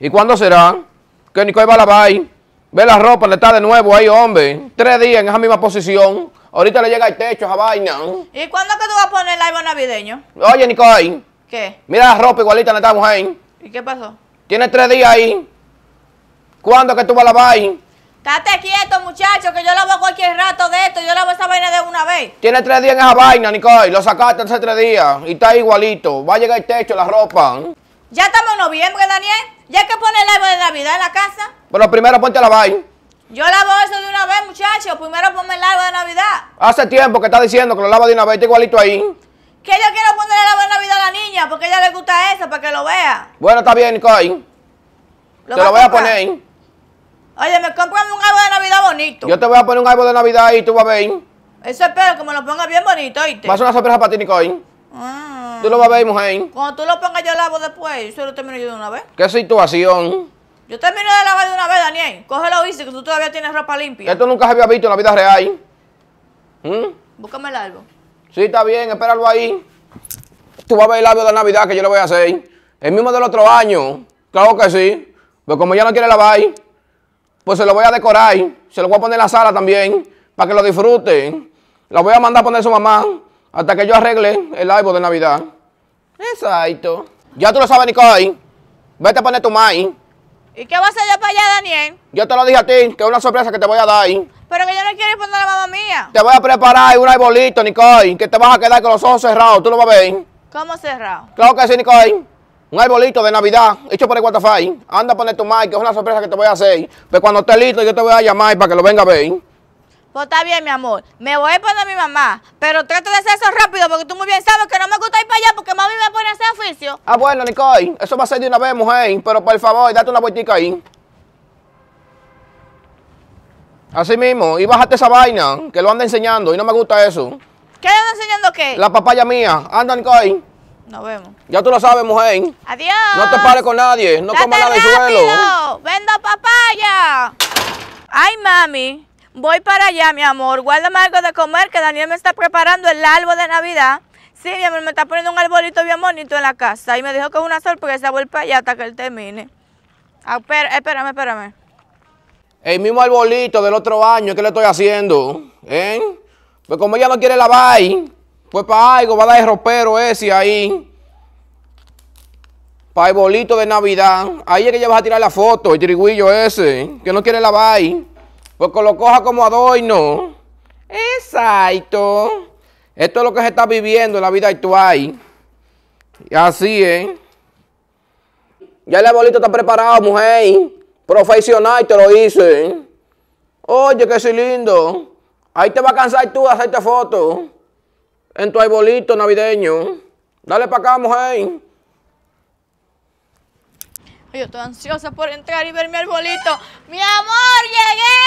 ¿Y cuándo será? Que Nicole va a lavar Ve la ropa, le está de nuevo ahí, hombre. Tres días en esa misma posición. Ahorita le llega el techo, esa vaina. ¿Y cuándo que tú vas a poner el árbol navideño? Oye, Nicole. ¿Qué? Mira la ropa igualita le estamos ahí. ¿Y qué pasó? Tiene tres días ahí. ¿Cuándo que tú vas a la vaina? Estate quieto, muchacho, que yo lavo cualquier rato de esto. Yo lavo esa vaina de una vez. Tiene tres días en esa vaina, Nicole. Lo sacaste hace tres días y está igualito. Va a llegar el techo, la ropa. Ya estamos en noviembre, Daniel. Ya que pone el árbol de Navidad en la casa. Bueno, primero ponte a lavar Yo lavo eso de una vez, muchachos. Primero ponme el árbol de Navidad. Hace tiempo que está diciendo que lo lavo de una vez, está igualito ahí. Que yo quiero poner el árbol de Navidad a la niña, porque a ella le gusta eso, para que lo vea. Bueno, está bien, Nicole. te lo voy a, poner ahí. Oye, me compran un árbol de Navidad bonito. Yo te voy a poner un árbol de Navidad ahí, tú vas a ver. Eso espero que me lo ponga bien bonito, ¿oíste? Va a ser una sorpresa para ti, Nicole. Ah. Tú lo vas a ver, mujer. Cuando tú lo pongas, yo lavo después. Yo lo termino yo de una vez. ¿Qué situación? Yo termino de lavar de una vez, Daniel. Cógelo, bici, que tú todavía tienes ropa limpia. Esto nunca se había visto en la vida real. ¿Mm? Búscame el árbol. Sí, está bien, espéralo ahí. Tú vas a ver el árbol de Navidad que yo le voy a hacer. El mismo del otro año. Claro que sí. Pero como ya no quiere lavar, pues se lo voy a decorar. Se lo voy a poner en la sala también. Para que lo disfruten. Lo voy a mandar a poner su mamá. Hasta que yo arregle el árbol de Navidad. Exacto. Ya tú lo sabes, Nicole. Vete a poner tu maíz. ¿Y qué vas a hacer yo para allá, Daniel? Yo te lo dije a ti, que es una sorpresa que te voy a dar. Pero que yo no quiero ir a la mamá mía. Te voy a preparar un árbolito Nicole, que te vas a quedar con los ojos cerrados. ¿Tú lo vas a ver? ¿Cómo cerrado? Claro que sí, Nicole. Un árbolito de Navidad hecho por el WhatsApp. Anda a poner tu mic, que es una sorpresa que te voy a hacer. Pero pues cuando esté listo, yo te voy a llamar para que lo venga a ver. Pues está bien, mi amor. Me voy a poner mi mamá. Pero trata de hacer eso rápido porque tú muy bien sabes que no me gusta ir para allá porque mami me pone a hacer oficio. Ah, bueno, Nicole. Eso va a ser de una vez, mujer. Pero por favor, date una vueltica ahí. Así mismo. Y bájate esa vaina que lo anda enseñando y no me gusta eso. ¿Qué anda enseñando qué? La papaya mía. Anda, Nicole. Nos vemos. Ya tú lo sabes, mujer. Adiós. No te pares con nadie. No comas nada de suelo. ¡Vendo papaya! Ay, mami. Voy para allá, mi amor. Guárdame algo de comer, que Daniel me está preparando el árbol de Navidad. Sí, mi amor, me está poniendo un arbolito bien bonito en la casa. Y me dijo que es una sorpresa. Voy para allá hasta que él termine. Ah, espérame, espérame, El mismo arbolito del otro año, ¿qué le estoy haciendo? ¿Eh? Pues como ella no quiere lavar, pues para algo va a dar el ropero ese ahí. Para el bolito de Navidad. Ahí es que ella va a tirar la foto, el Triguillo ese, que no quiere lavar porque pues lo coja como adorno. Exacto. Esto es lo que se está viviendo en la vida actual. Así ¿eh? Ya el arbolito está preparado, mujer. Profesional te lo hice. Oye, que soy lindo. Ahí te va a cansar tú a hacerte foto en tu arbolito navideño. Dale para acá, mujer. Yo estoy ansiosa por entrar y ver mi arbolito. ¡Mi amor, llegué!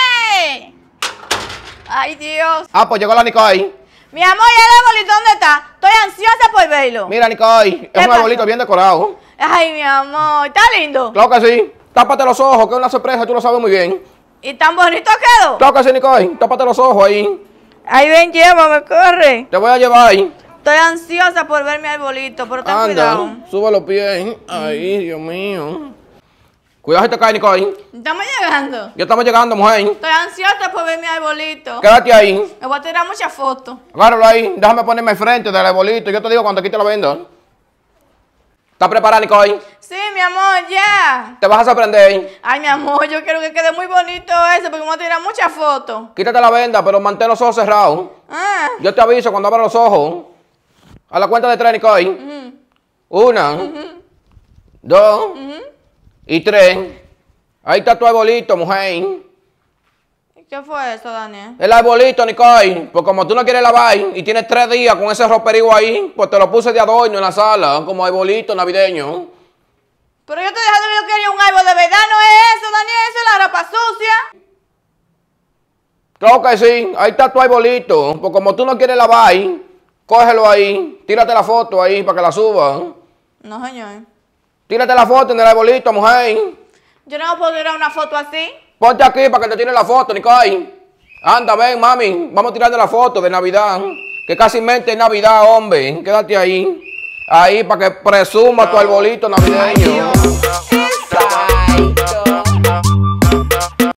Ay, Dios. Ah, pues llegó la Nicole. Mi amor, ¿y el arbolito dónde está? Estoy ansiosa por verlo. Mira, Nicole, es un arbolito bien decorado. Ay, mi amor, ¿está lindo? Claro que sí. Tápate los ojos, que es una sorpresa, tú lo sabes muy bien. ¿Y tan bonito quedó? Claro que sí, Nicole. Tápate los ojos ahí. Ahí ven, llévame, corre. Te voy a llevar ahí. Estoy ansiosa por ver mi arbolito, pero ten Anda, cuidado. Sube los pies. Ay, Dios mío. Cuidado si te cae, Nicole. Estamos llegando. Yo estamos llegando, mujer. Estoy ansiosa por ver mi arbolito. Quédate ahí. Me voy a tirar muchas fotos. Agárralo ahí. Déjame ponerme frente del arbolito. Yo te digo cuando aquí te lo vendo. ¿Estás preparada, Nicole? Sí, mi amor, ya. Te vas a sorprender. Ay, mi amor, yo quiero que quede muy bonito eso porque vamos a tirar muchas fotos. Quítate la venda, pero mantén los ojos cerrados. Ah. Yo te aviso cuando abra los ojos. A la cuenta de tres, Nicole. Una. Dos. Y tres, ahí está tu árbolito mujer. ¿Qué fue eso, Daniel? El arbolito, Nicole. Pues como tú no quieres lavar y tienes tres días con ese roperío ahí, pues te lo puse de adorno en la sala, como arbolito navideño. Pero yo te dejé de ver que quería un árbol de verdad, no es eso, Daniel, eso es la ropa sucia. Claro que sí, ahí está tu arbolito. Pues como tú no quieres lavar, cógelo ahí, tírate la foto ahí para que la suba. No, señor. Tírate la foto en el arbolito, mujer. Yo no puedo tirar una foto así. Ponte aquí para que te tire la foto, Nicole. Anda, ven, mami. Vamos a tirarte la foto de Navidad. Que casi mente es Navidad, hombre. Quédate ahí. Ahí para que presuma tu arbolito navideño.